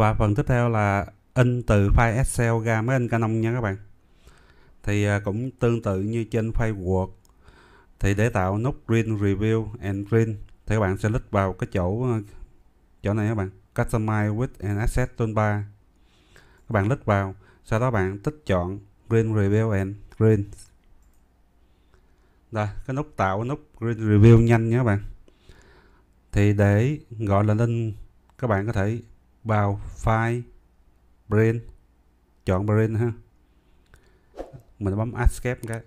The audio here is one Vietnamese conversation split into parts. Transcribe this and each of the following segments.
và phần tiếp theo là in từ file Excel ra máy in Canon nha các bạn thì à, cũng tương tự như trên file Word thì để tạo nút Green Review and Green thì các bạn sẽ click vào cái chỗ à, chỗ này các bạn Customize with an Asset Toolbar các bạn click vào sau đó bạn tích chọn Green Review and Green đây cái nút tạo nút Green Review nhanh nhé các bạn thì để gọi là link các bạn có thể vào file brain chọn brain ha mình bấm escape cái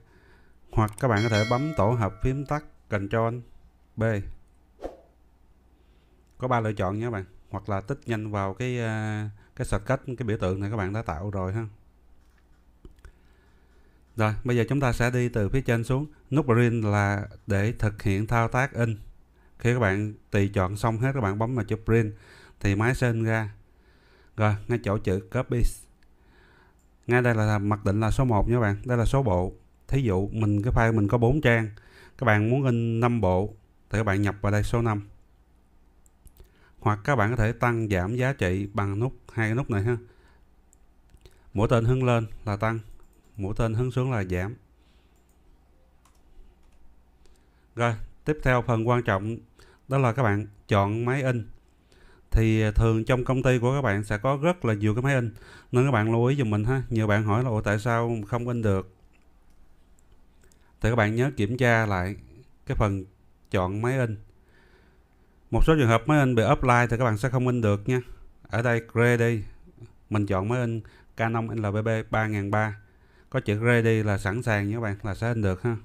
hoặc các bạn có thể bấm tổ hợp phím tắt Ctrl B có ba lựa chọn nha các bạn hoặc là tích nhanh vào cái ờ, cái shortcut cái biểu tượng này các bạn đã tạo rồi ha rồi bây giờ chúng ta sẽ đi từ phía trên xuống nút green là để thực hiện thao tác in khi các bạn tùy chọn xong hết các bạn bấm vào chụp print thì máy sẽ in ra rồi ngay chỗ chữ copies ngay đây là mặc định là số 1 nha các bạn đây là số bộ thí dụ mình cái file mình có 4 trang các bạn muốn in 5 bộ thì các bạn nhập vào đây số 5 hoặc các bạn có thể tăng giảm giá trị bằng nút hai cái nút này ha mũi tên hướng lên là tăng mũi tên hướng xuống là giảm rồi tiếp theo phần quan trọng đó là các bạn chọn máy in thì à, thường trong công ty của các bạn sẽ có rất là nhiều cái máy in nên các bạn lưu ý dùm mình ha nhiều bạn hỏi là Ủa, tại sao không in được thì các bạn nhớ kiểm tra lại cái phần chọn máy in một số trường hợp máy in bị offline thì các bạn sẽ không in được nha ở đây ready mình chọn máy in Canon LBB 3003 có chữ ready là sẵn sàng nha các bạn là sẽ in được ha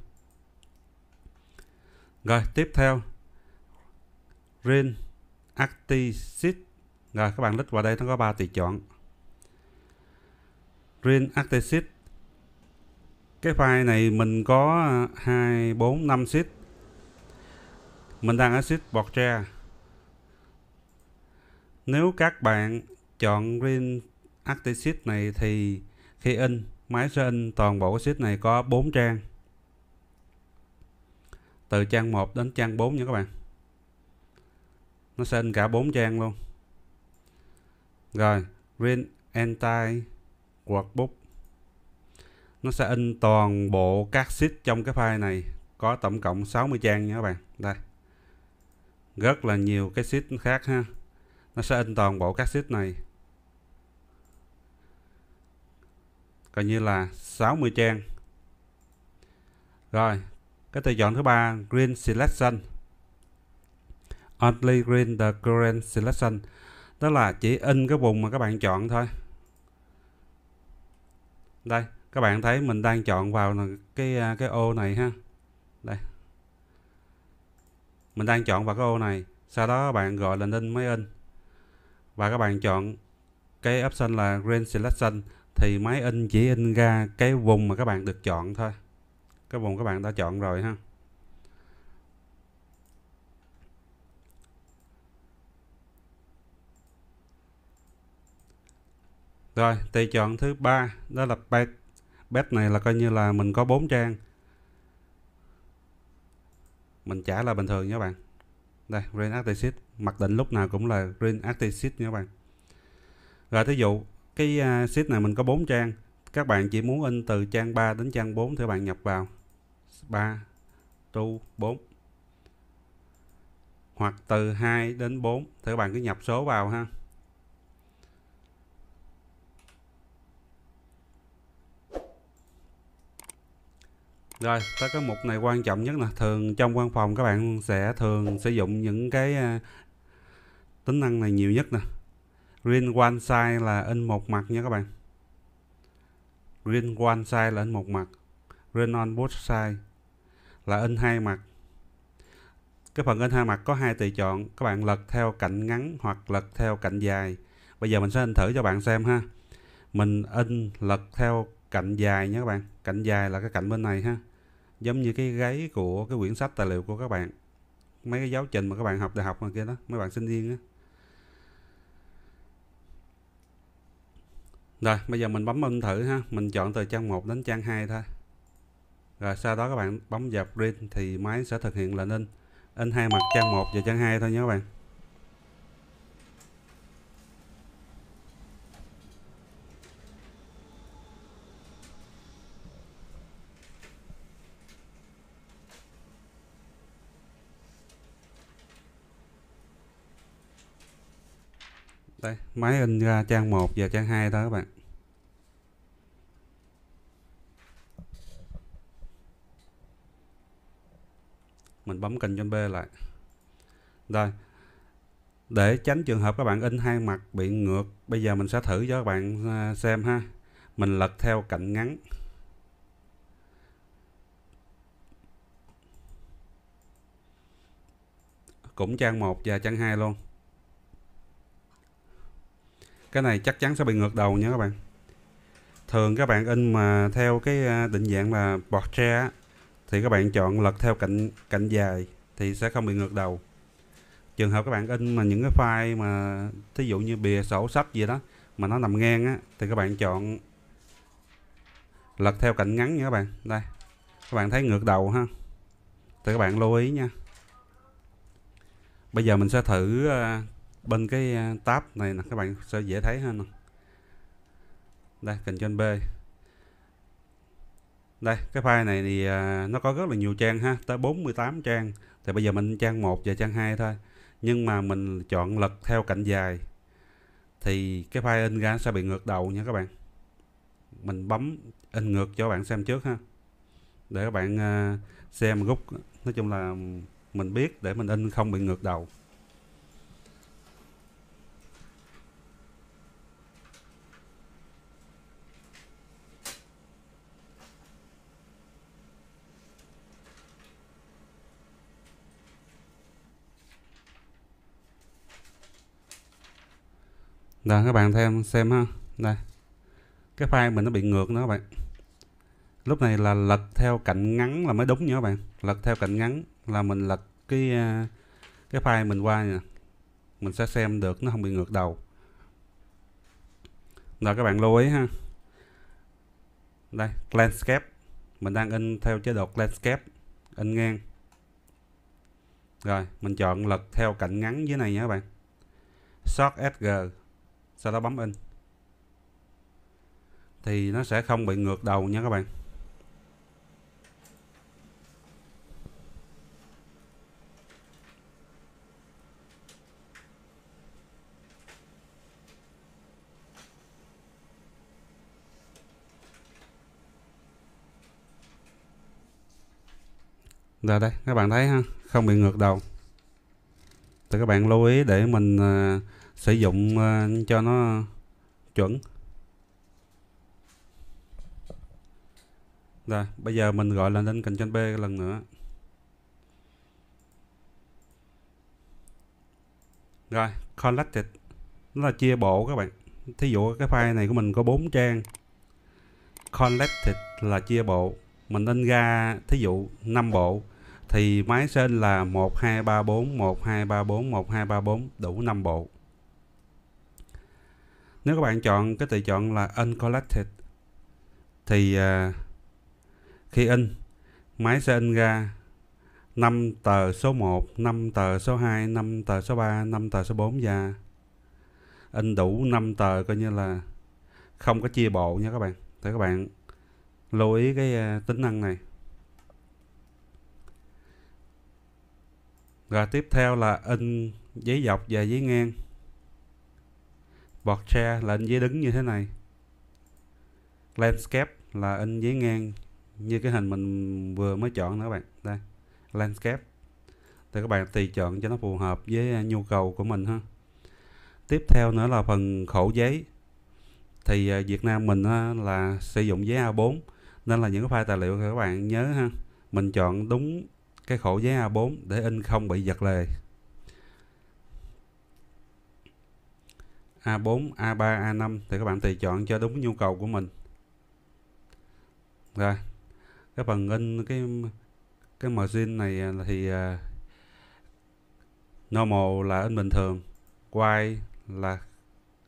rồi tiếp theo green Actisys rồi các bạn click vào đây nó có 3 tùy chọn Green Actisys cái file này mình có 2, 4, 5 sheet mình đang ở sheet Portrait nếu các bạn chọn Green Actisys này thì khi in máy sẽ in toàn bộ sheet này có 4 trang từ trang 1 đến trang 4 nha các bạn nó sẽ in cả bốn trang luôn rồi print Anti Workbook nó sẽ in toàn bộ các sheet trong cái file này có tổng cộng 60 trang nha các bạn đây rất là nhiều cái sheet khác ha nó sẽ in toàn bộ các sheet này coi như là 60 trang rồi cái tùy chọn thứ ba green selection Only Green the Current Selection đó là chỉ in cái vùng mà các bạn chọn thôi đây các bạn thấy mình đang chọn vào cái à, cái ô này ha đây mình đang chọn vào cái ô này sau đó các bạn gọi là in máy in và các bạn chọn cái option là Green Selection thì máy in chỉ in ra cái vùng mà các bạn được chọn thôi cái vùng các bạn đã chọn rồi ha Rồi, tùy chọn thứ ba đó là page. Page này là coi như là mình có bốn trang. Mình trả là bình thường nha các bạn. Đây, Green Artistic mặc định lúc nào cũng là Green Artistic nha các bạn. Rồi thí dụ cái uh, à, sheet này mình có bốn trang. Các bạn chỉ muốn in từ trang 3 đến trang 4 thì các bạn nhập vào 3 tu 4 hoặc từ 2 đến 4 thì các bạn cứ nhập số vào ha Rồi, tới cái mục này quan trọng nhất nè, thường trong văn phòng các bạn sẽ thường sử dụng những cái uh, tính năng này nhiều nhất nè. Green one side là in một mặt nha các bạn. Green one side là in một mặt. Green on both side là in hai mặt. Cái phần in hai mặt có hai tùy chọn, các bạn lật theo cạnh ngắn hoặc lật theo cạnh dài. Bây giờ mình sẽ in thử cho bạn xem ha. Mình in lật theo cạnh dài nha các bạn. Cạnh dài là cái cạnh bên này ha giống như cái gáy của cái quyển sách tài liệu của các bạn mấy cái giáo trình mà các bạn học đại học mà kia đó mấy bạn sinh viên á rồi bây giờ mình bấm in thử ha mình chọn từ trang 1 đến trang 2 thôi rồi sau đó các bạn bấm dập print thì máy sẽ thực hiện lệnh in in hai mặt trang 1 và trang 2 thôi nhé các bạn máy in ra trang 1 và trang 2 thôi các bạn mình bấm Ctrl B lại rồi để tránh trường hợp các bạn in hai mặt bị ngược bây giờ mình sẽ thử cho các bạn à, xem ha mình lật theo cạnh ngắn cũng trang 1 và trang 2 luôn cái này chắc chắn sẽ bị ngược đầu nha các bạn thường các bạn in mà theo cái à, định dạng là bọt tre thì các bạn chọn lật theo cạnh cạnh dài thì sẽ không bị ngược đầu trường hợp các bạn in mà những cái file mà thí dụ như bìa sổ sách gì đó mà nó nằm ngang á thì các bạn chọn lật theo cạnh ngắn nha các bạn đây các bạn thấy ngược đầu ha thì các bạn lưu ý nha bây giờ mình sẽ thử à, bên cái à, tab này là các bạn sẽ dễ thấy hơn đây trên B đây cái file này thì à, nó có rất là nhiều trang ha tới 48 trang thì bây giờ mình trang 1 và trang 2 thôi nhưng mà mình chọn lật theo cạnh dài thì cái file in ra sẽ bị ngược đầu nha các bạn mình bấm in ngược cho các bạn xem trước ha để các bạn à, xem gút nói chung là mình biết để mình in không bị ngược đầu rồi các bạn thêm xem ha đây cái file mình nó bị ngược nữa các bạn lúc này là lật theo cạnh ngắn là mới đúng nha các bạn lật theo cạnh ngắn là mình lật cái à, cái file mình qua nè mình sẽ xem được nó không bị ngược đầu rồi các bạn lưu ý ha đây landscape mình đang in theo chế độ landscape in ngang rồi mình chọn lật theo cạnh ngắn dưới này nha các bạn short sg sau đó bấm in thì nó sẽ không bị ngược đầu nha các bạn Rồi đây, các bạn thấy ha, không bị ngược đầu. Thì các bạn lưu ý để mình à, sử dụng uh, cho nó chuẩn rồi bây giờ mình gọi là lên cạnh tranh B lần nữa rồi collected nó là chia bộ các bạn thí dụ cái file này của mình có 4 trang collected là chia bộ mình in ra thí dụ 5 bộ thì máy sên là 1 2 3 4 1 2 3 4 1 2 3 4 đủ 5 bộ nếu các bạn chọn cái tùy chọn là uncollected thì à, khi in máy sẽ in ra 5 tờ số 1, 5 tờ số 2, 5 tờ số 3, 5 tờ số 4 và in đủ 5 tờ coi như là không có chia bộ nha các bạn. Thì các bạn lưu ý cái à, tính năng này. Rồi tiếp theo là in giấy dọc và giấy ngang portrait là in giấy đứng như thế này landscape là in giấy ngang như cái hình mình vừa mới chọn nữa các bạn đây landscape thì các bạn tùy chọn cho nó phù hợp với à, nhu cầu của mình ha tiếp theo nữa là phần khổ giấy thì à, Việt Nam mình à, là sử dụng giấy A4 nên là những cái file tài liệu thì các bạn nhớ ha mình chọn đúng cái khổ giấy A4 để in không bị giật lề A4, A3, A5 thì các bạn tùy chọn cho đúng nhu cầu của mình. Rồi. Cái phần in cái cái margin này à, thì uh, normal là in bình thường, wide là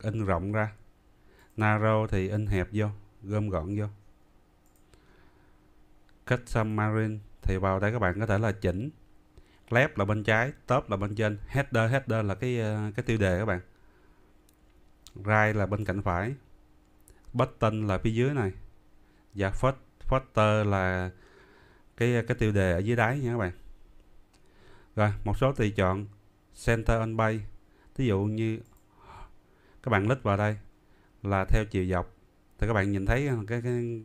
in rộng ra, narrow thì in hẹp vô, gom gọn vô. Custom margin thì vào đây các bạn có thể là chỉnh left là bên trái, top là bên trên, header header là cái à, cái tiêu đề các bạn right là bên cạnh phải button là phía dưới này và footer là cái cái tiêu đề ở dưới đáy nha các bạn rồi một số tùy chọn center on bay ví dụ như các bạn click vào đây là theo chiều dọc thì các bạn nhìn thấy cái cái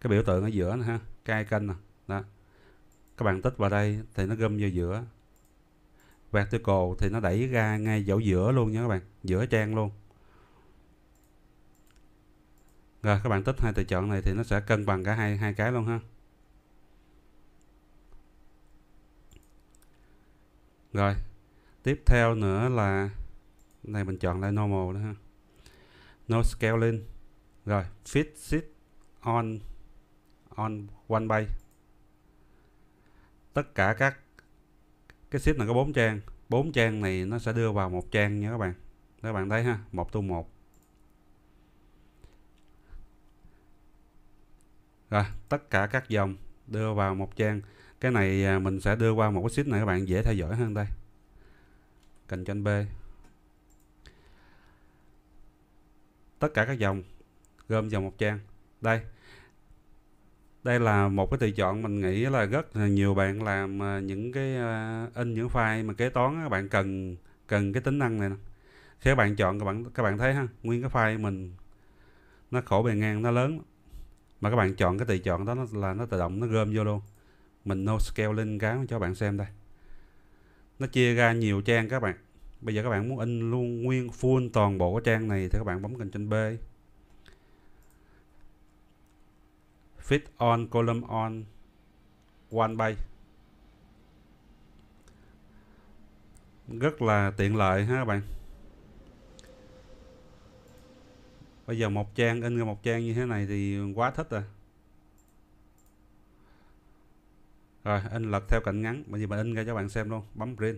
cái biểu tượng ở giữa này ha cái icon này, đó các bạn tích vào đây thì nó gom vào giữa vertical thì nó đẩy ra ngay chỗ giữa luôn nha các bạn giữa trang luôn rồi các bạn tích hai tùy chọn này thì nó sẽ cân bằng cả hai hai cái luôn ha rồi tiếp theo nữa là này mình chọn lại normal đó ha no scaling rồi fit sit on on one by tất cả các cái sheet này có bốn trang bốn trang này nó sẽ đưa vào một trang nha các bạn các bạn thấy ha một tu một rồi tất cả các dòng đưa vào một trang cái này à, mình sẽ đưa qua một cái sheet này các bạn dễ theo dõi hơn đây cạnh tranh B tất cả các dòng gom vào một trang đây đây là một cái tùy chọn mình nghĩ là rất là nhiều bạn làm à, những cái uh, in những file mà kế toán các bạn cần cần cái tính năng này nè khi các bạn chọn các bạn các bạn thấy ha nguyên cái file mình nó khổ bề ngang nó lớn mà các bạn chọn cái tùy chọn đó nó là nó tự động nó gom vô luôn mình no scale lên cái cho bạn xem đây nó chia ra nhiều trang các bạn bây giờ các bạn muốn in luôn nguyên full toàn bộ cái trang này thì các bạn bấm trên B fit on column on one bay rất là tiện lợi ha các bạn bây giờ một trang in ra một trang như thế này thì quá thích rồi rồi in lật theo cạnh ngắn bởi vì mình in ra cho bạn xem luôn bấm print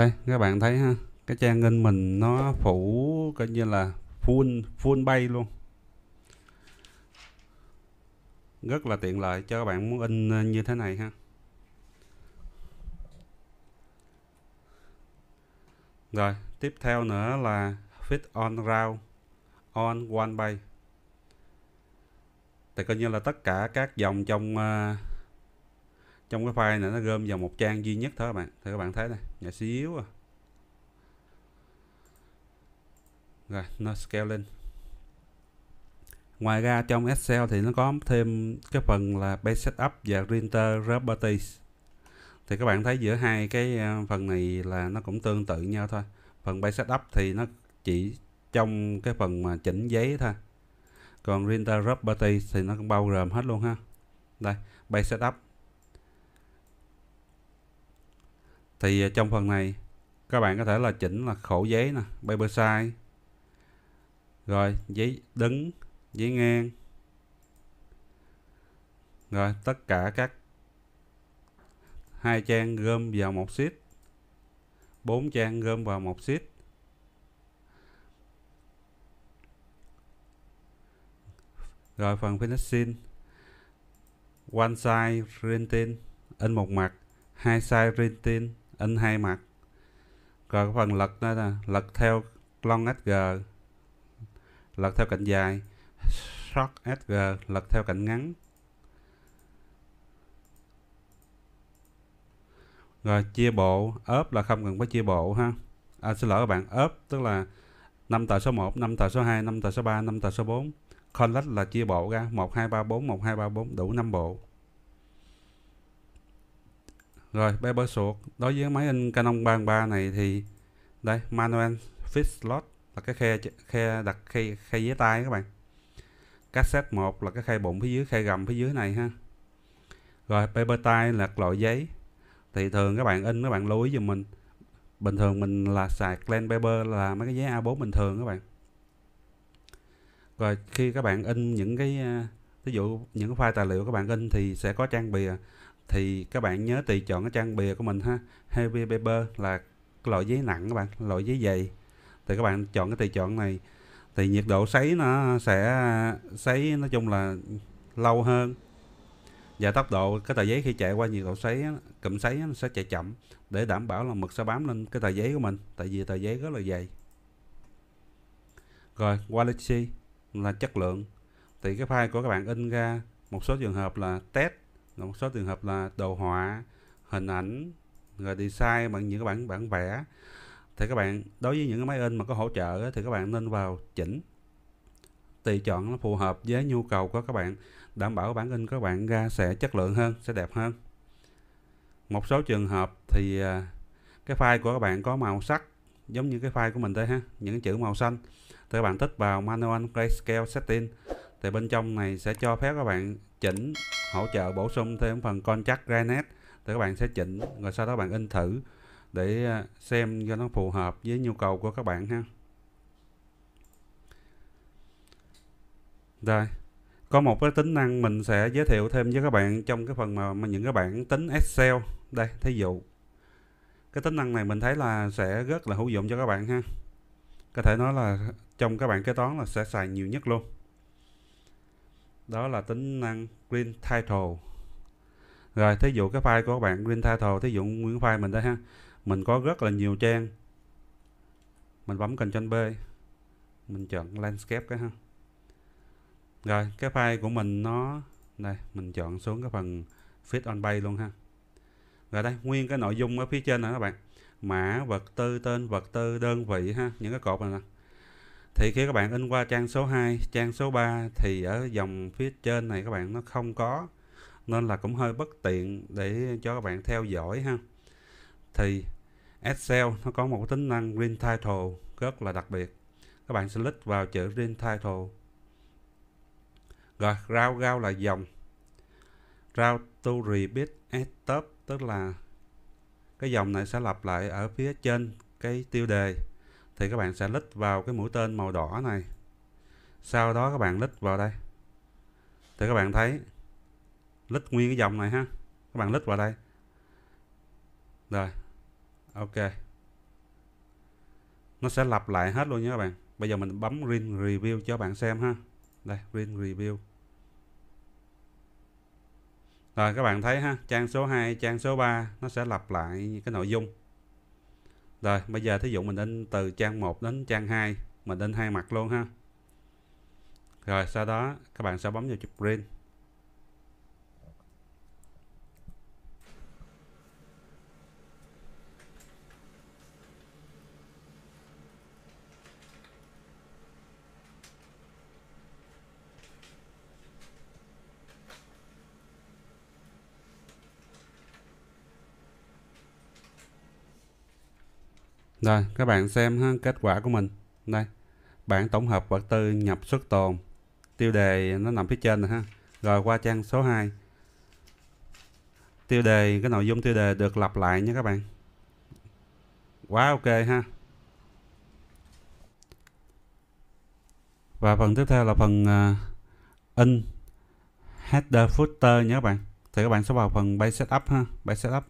đây các bạn thấy ha cái trang in mình nó phủ coi như là full full bay luôn rất là tiện lợi cho các bạn muốn in ờ, như thế này ha rồi tiếp theo nữa là fit on round on one bay thì coi như là tất cả các dòng trong uh, trong cái file này nó gom vào một trang duy nhất thôi các bạn thì các bạn thấy này nhỏ xíu à rồi nó scale lên ngoài ra trong Excel thì nó có thêm cái phần là base setup và printer properties thì các bạn thấy giữa hai cái ờ, phần này là nó cũng tương tự nhau thôi phần base setup thì nó chỉ trong cái phần mà chỉnh giấy thôi còn printer properties thì nó cũng bao gồm hết luôn ha đây base setup thì à, trong phần này các bạn có thể là chỉnh là khổ giấy nè paper size rồi giấy đứng giấy ngang rồi tất cả các hai trang gom vào một sheet bốn trang gom vào một sheet rồi phần finishing one size printing in một mặt hai size printing in hai mặt rồi cái phần lật đó là lật theo long sg lật theo cạnh dài short sg lật theo cạnh ngắn rồi chia bộ ốp là không cần phải chia bộ ha à, xin lỗi các bạn ốp tức là 5 tờ số 1, 5 tờ số 2, 5 tờ số 3, 5 tờ số 4 collect là chia bộ ra 1, 2, 3, 4, 1, 2, 3, 4 đủ 5 bộ rồi, paper suột. Đối với máy in Canon 33 này thì đây, manual fit slot là cái khe khe đặt khe khe dưới tay các bạn. Cassette 1 là cái khe bụng phía dưới, khe gầm phía dưới này ha. Rồi, paper tie là loại giấy. Thì thường các bạn in các bạn lưu ý giùm mình. Bình thường mình là xài clan paper là mấy cái giấy A4 bình thường các bạn. Rồi khi các bạn in những cái ví à, dụ những cái file tài liệu các bạn in thì sẽ có trang bìa thì các bạn nhớ tùy chọn cái trang bìa của mình ha heavy paper là cái loại giấy nặng các bạn loại giấy dày thì các bạn chọn cái tùy chọn này thì nhiệt độ sấy nó sẽ sấy nói chung là lâu hơn và tốc độ cái tờ giấy khi chạy qua nhiệt độ sấy cụm sấy nó sẽ chạy chậm để đảm bảo là mực sẽ bám lên cái tờ giấy của mình tại vì tờ giấy rất là dày rồi quality là chất lượng thì cái file của các bạn in ra một số trường hợp là test là một số trường hợp là đồ họa hình ảnh rồi design bằng những cái bản bản vẽ thì các bạn đối với những cái máy in mà có hỗ trợ ấy, thì các bạn nên vào chỉnh tùy chọn nó phù hợp với nhu cầu của các bạn đảm bảo bản in của các bạn ra sẽ chất lượng hơn sẽ đẹp hơn một số trường hợp thì à, cái file của các bạn có màu sắc giống như cái file của mình đây ha những chữ màu xanh thì các bạn tích vào manual grayscale setting thì bên trong này sẽ cho phép các bạn chỉnh hỗ trợ bổ sung thêm phần con chắc granite để các bạn sẽ chỉnh rồi sau đó bạn in thử để à, xem cho nó phù hợp với nhu cầu của các bạn ha rồi có một cái tính năng mình sẽ giới thiệu thêm với các bạn trong cái phần mà, mà những cái bản tính Excel đây thí dụ cái tính năng này mình thấy là sẽ rất là hữu dụng cho các bạn ha có thể nói là trong các bạn kế toán là sẽ xài nhiều nhất luôn đó là tính năng green title rồi thí dụ cái file của các bạn green title thí dụ nguyên file mình đây ha mình có rất là nhiều trang mình bấm Ctrl B mình chọn landscape cái ha rồi cái file của mình nó đây mình chọn xuống cái phần fit on page luôn ha rồi đây nguyên cái nội dung ở phía trên này các bạn mã vật tư tên vật tư đơn vị ha những cái cột này nè thì khi các bạn in qua trang số 2 trang số 3 thì ở dòng phía trên này các bạn nó không có nên là cũng hơi bất tiện để cho các bạn theo dõi ha thì Excel nó có một tính năng Green Title rất là đặc biệt các bạn select vào chữ Green Title rồi rau rau là dòng rau to repeat at top tức là cái dòng này sẽ lặp lại ở phía trên cái tiêu đề thì các bạn sẽ lít vào cái mũi tên màu đỏ này sau đó các bạn lít vào đây thì các bạn thấy lít nguyên cái dòng này ha các bạn lít vào đây rồi ok nó sẽ lặp lại hết luôn nha các bạn bây giờ mình bấm ring review cho bạn xem ha đây ring review rồi các bạn thấy ha trang số 2 trang số 3 nó sẽ lặp lại cái nội dung rồi, bây giờ thí dụ mình in từ trang 1 đến trang 2, mình in hai mặt luôn ha. Rồi, sau đó các bạn sẽ bấm vào chụp print. Rồi, các bạn xem ha, kết quả của mình. Đây, bảng tổng hợp vật tư nhập xuất tồn. Tiêu đề nó nằm phía trên rồi ha. Rồi qua trang số 2. Tiêu đề, cái nội dung tiêu đề được lặp lại nha các bạn. Quá ok ha. Và phần tiếp theo là phần uh, in header footer nha các bạn. Thì các bạn sẽ vào phần base setup ha, base setup.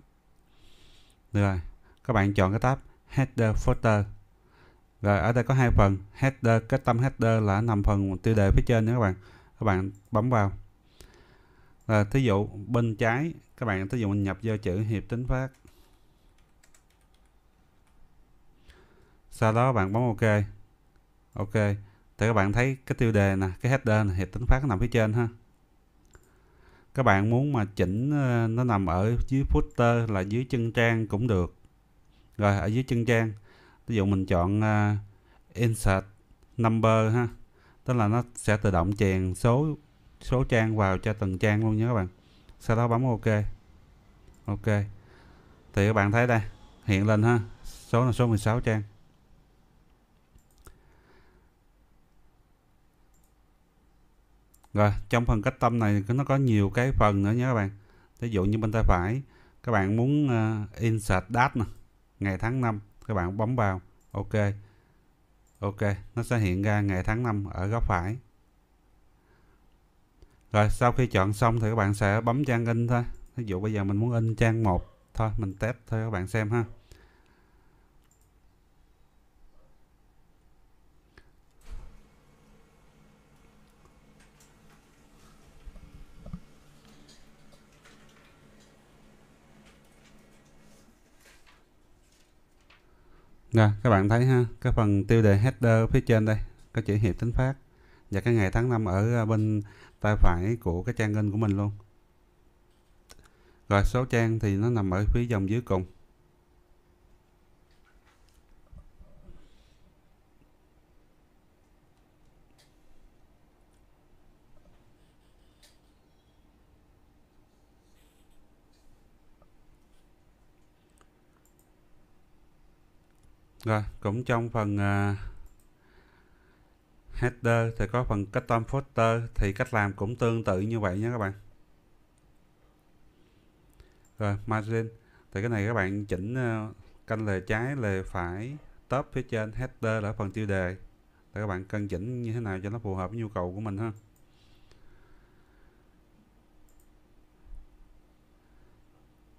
Được rồi, các bạn chọn cái tab header footer rồi ở đây có hai phần header cái tâm header là nằm phần tiêu đề phía trên nữa các bạn các bạn bấm vào rồi thí dụ bên trái các bạn thí dụ mình nhập vô chữ hiệp tính phát sau đó bạn bấm ok ok thì các bạn thấy cái tiêu đề nè cái header này hiệp tính phát nằm phía trên ha các bạn muốn mà chỉnh ờ, nó nằm ở dưới footer là dưới chân trang cũng được rồi ở dưới chân trang ví dụ mình chọn uh, insert number ha tức là nó sẽ tự động chèn số số trang vào cho từng trang luôn nhé các bạn sau đó bấm ok ok thì các bạn thấy đây hiện lên ha số là số 16 trang rồi trong phần cách tâm này nó có nhiều cái phần nữa nhé các bạn ví dụ như bên tay phải các bạn muốn uh, insert date nè ngày tháng năm các bạn bấm vào ok ok nó sẽ hiện ra ngày tháng năm ở góc phải rồi sau khi chọn xong thì các bạn sẽ bấm trang in thôi ví dụ bây giờ mình muốn in trang một thôi mình test thôi các bạn xem ha Rồi, các bạn thấy ha, cái phần tiêu đề header phía trên đây có chữ hiệp tính phát và cái ngày tháng năm ở à, bên tay phải của cái trang in của mình luôn. Rồi số trang thì nó nằm ở phía dòng dưới cùng. rồi cũng trong phần uh, header thì có phần custom footer thì cách làm cũng tương tự như vậy nhé các bạn rồi margin thì cái này các bạn chỉnh uh, canh lề trái lề phải top phía trên header là phần tiêu đề để các bạn cân chỉnh như thế nào cho nó phù hợp với nhu cầu của mình ha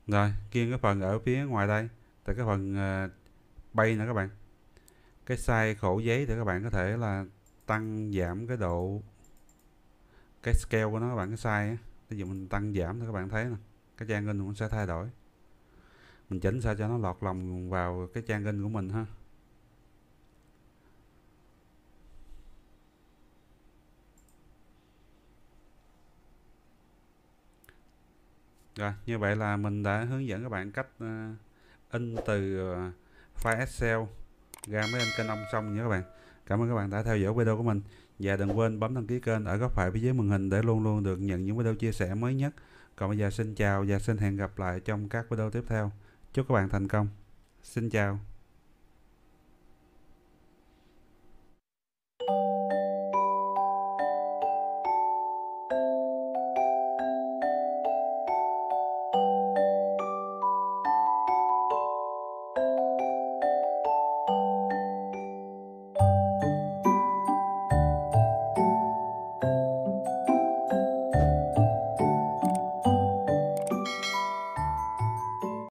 rồi kia cái phần ở phía ngoài đây thì cái phần uh, bay nữa các bạn cái size khổ giấy thì các bạn có thể là tăng giảm cái độ cái scale của nó các bạn cái size ví dụ mình tăng giảm thì các bạn thấy nè cái trang in cũng sẽ thay đổi mình chỉnh sao cho nó lọt lòng vào cái trang in của mình ha rồi như vậy là mình đã hướng dẫn các bạn cách ờ, in từ ờ, file excel ra mấy anh kênh ông xong nhé các bạn cảm ơn các bạn đã theo dõi video của mình và đừng quên bấm đăng ký kênh ở góc phải phía dưới màn hình để luôn luôn được nhận những video chia sẻ mới nhất còn bây giờ xin chào và xin hẹn gặp lại trong các video tiếp theo chúc các bạn thành công xin chào